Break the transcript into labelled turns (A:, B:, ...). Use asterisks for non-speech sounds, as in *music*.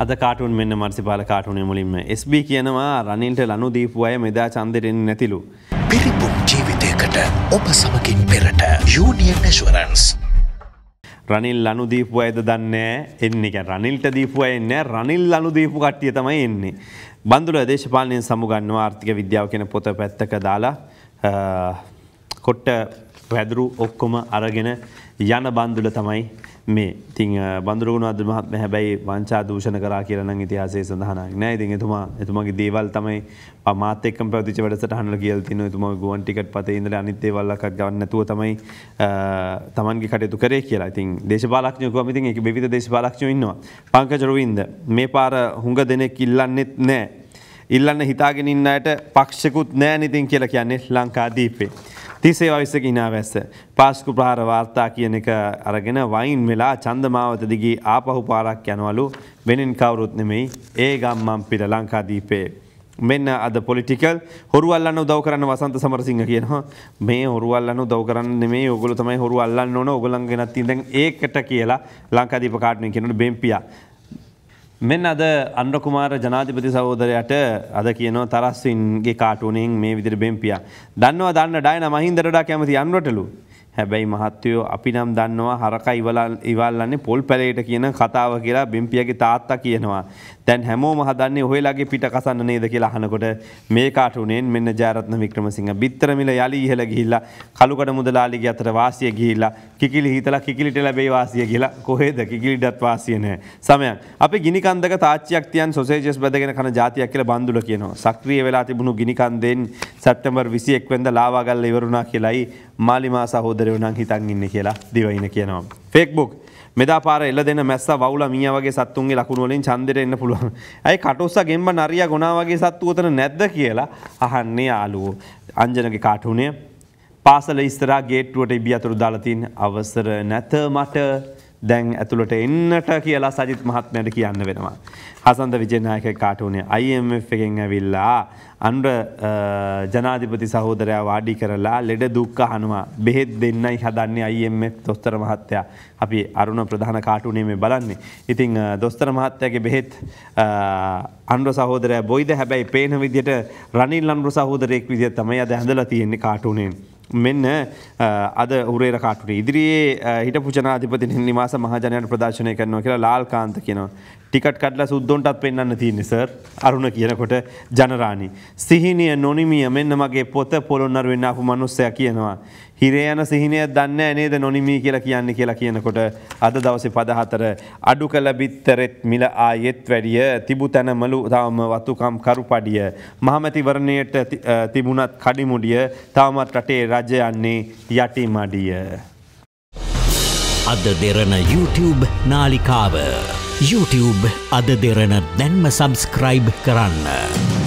A: අද කාටුන් මෙන්න මර්සිපාල කාටුනේ මුලින්ම SB කියනවා රනිල්ට ලනු දීපු අය මෙදා චන්දරෙන් නැතිලු. පිරිපුම් ජීවිතයකට ඔබ සමගින් පෙරට යුනිියන් නශවරන්ස්. රනිල් ලනු දීපු අයද දන්නේ එන්න එක රනිල්ට දීපු එන්න රනිල් ලනු දීපු කට්ටිය තමයි එන්නේ. බඳුල දේශපාලනයෙන් සමුගන්නවා ආර්ථික විද්‍යාව කෙන පොත පැත්තක දාලා කොට්ට පැදුරු ඔක්කොම අරගෙන යන බන්දුල තමයි මේ ඉතිං බඳුරුණ අදමහත්ම හැබැයි වංචා දූෂණ කරා කියරන ඉතිහාසේ සඳහනක් නෑ ඉතින් එතුමා එතුමගේ දේවල් තමයි පමාතක පැතිච වැඩසටහන කියල් තින තුම ගුවන්ටිකට පත ඉදල අනිත්තේවල්ලක් ගන්නතුව තමයි තමන්ගේ කටයුතු කරේ කියලා ඉතින් දේශපාලක්ෂයකම ඉතින් එක විධ දේශපාලක්ෂය ඉන්නවා පංකචරුවන්ද මේ පාර හුඟ දෙනෙක් ඉල්ලන්නෙත් නෑ ඉල්ලන්න හිතාගෙනන්නට පක්ෂකුත් නෑ නිතින් කියලා කියන්නේ ලංකාදීපේ. තිසේ වවිස්ස ඉනා වැස්ස. පාස්කු ප්‍රහාර වාර්තා කියන එක අරගෙන වයින් වෙලා චන්දමාවත දිගී ආපහු පාරක් යනවලු වෙනින් කවුරුත් නෙමෙයි ඒ ගම්මන් පිට ලංකාදීපේ. මෙන්න අද පොලිටිකල් හොරුවල්ලන්න උදව් කරන්න වසන්ත සමරසිංහ කියනවා මේ හොරුවල්ලන්න උදව් කරන්න මේ ඔගොලු තමයි හොරුවල්ලන්න ඕන ඔගලන් ගෙනත් ඉඳන් ඒකට කියලා ලංකාදීප කාටුවෙන් කියනට බෙම්පියා මෙන්න අද අන්ඩකුමාර ජනාධිපති සහෝදරයට අද කියන තරස්වින්ගේ කාටුනෙන් මේ විදිර බෙම්පිය. දන්නවා දන්න ඩයන මහින්දරඩා කැමති අන්වටලු. හැබැයි මහත්තයෝ අපි නම් දන්නවා හරක ඉවල්ලන්නේ පොල් පැලේට කියන කතාව කියලා බිම්පියගේ තාත්තා කියනවා. දැන් හැමෝම හදන්නේ ඔයලාගේ පිට කසන්න නේද කියලා අහනකොට මේ කාටුනෙන් මෙන්න ජයරත්න වික්‍රමසිංහ බිත්තරමිල යලි ඉහළ ගිහිල්ලා කලුකඩ මුදලාලිගේ අතර වාසිය ගිහිල්ලා කිකිලි හිතලා කිකිලිට ලැබේ වාසිය කියලා කොහෙද කිකිලිටත් වාසිය නැහැ සමයක් අපි ගිනිකන්දක තාච්චියක් තියන් සොසේජස් බදගෙන කන ජාතියක් කියලා බන්දුල කියනවා සක්‍රිය වෙලා තිබුණු ගිනිකන්දෙන් සැප්තැම්බර් 21 වෙනිදා ලාවාගල්ල ඉවරුණා කියලායි මාලිමා සහෝදරයෝ නම් හිතන් ඉන්නේ කියලා දිවයින කියනවා ෆේක්බුක් මෙදා පාර එල්ල දෙන මැස්ස වවුල මිය වගේ සත්තුන්ගේ ලකුණුවලින් චන්දෙට එන්න පුළුවන්. *laughs* ඇයි කටුස්ස ගෙම්බ නරියා ගොනා වගේ සත්තු උතන නැද්ද කියලා අහන්නේ යාළුවෝ. අංජනගේ කාටුනේ පාසල ඉස්සරහා ගේට්ටුවට ඉබි අතුරු දාලා තින් අවසර නැත මට දැන් ඇතුළට එන්නට කියලා සජිත් මහත්මයට කියන්න වෙනවා. හසන්ද විජයනායක කාටුනේ IMF එකෙන් ඇවිල්ලා අන්ර ජනාධිපති සහෝදරයා වාඩි කරලා ලෙඩ දුක්ඛ හනවා. බෙහෙත් දෙන්නයි හදන්නේ IMF දොස්තර මහත්තයා. අපි අරුණ ප්‍රධාන කාටුනේ මේ බලන්නේ. ඉතින් දොස්තර මහත්තයාගේ බෙහෙත් අන්ර සහෝදරයා බොයිද හැබැයි පේන විදිහට රනිල් අන්ර සහෝදරයෙක් විදිහට තමයි අද හැඳලා තියෙන්නේ කාටුනේ. මෙන්න අද උරේ කාටුට ඉදිරියේ හිට පුචනාධිපති නිවාස මහජනයට ප්‍රදර්ශනය කරනවා කියලා ලාල්කාන්ත කියනවා. ටිකට කඩලා සුද්දොන්ටත් පෙන්න්න තියන්නේ සර් අරුණ කියනකොට ජනරාණි. සිහිනිය නොනිමිය මෙන්න මගේ පොත පොළොන්නර වෙන්නාපු මනුස්සය කියනවා. හිරේ යන සිහිනය දන්න නේද නොනිමී කියලා කියන්නේ කියලා කියනකොට අද දවසේ පද හතර අඩු කළ බිත්තරෙත් මිල ආයෙත් වැඩිය තිබු තැනමලු තවම වතුකම් කරුපඩිය මහමැතිවරණයට තිබුණත් කඩිමුඩිය තවමත් රටේ රජ යන්නේ යටි මඩිය අද දෙරන YouTube නාලිකාව YouTube අද දෙරන දැන්ම සබස්ක්‍රයිබ් කරන්න.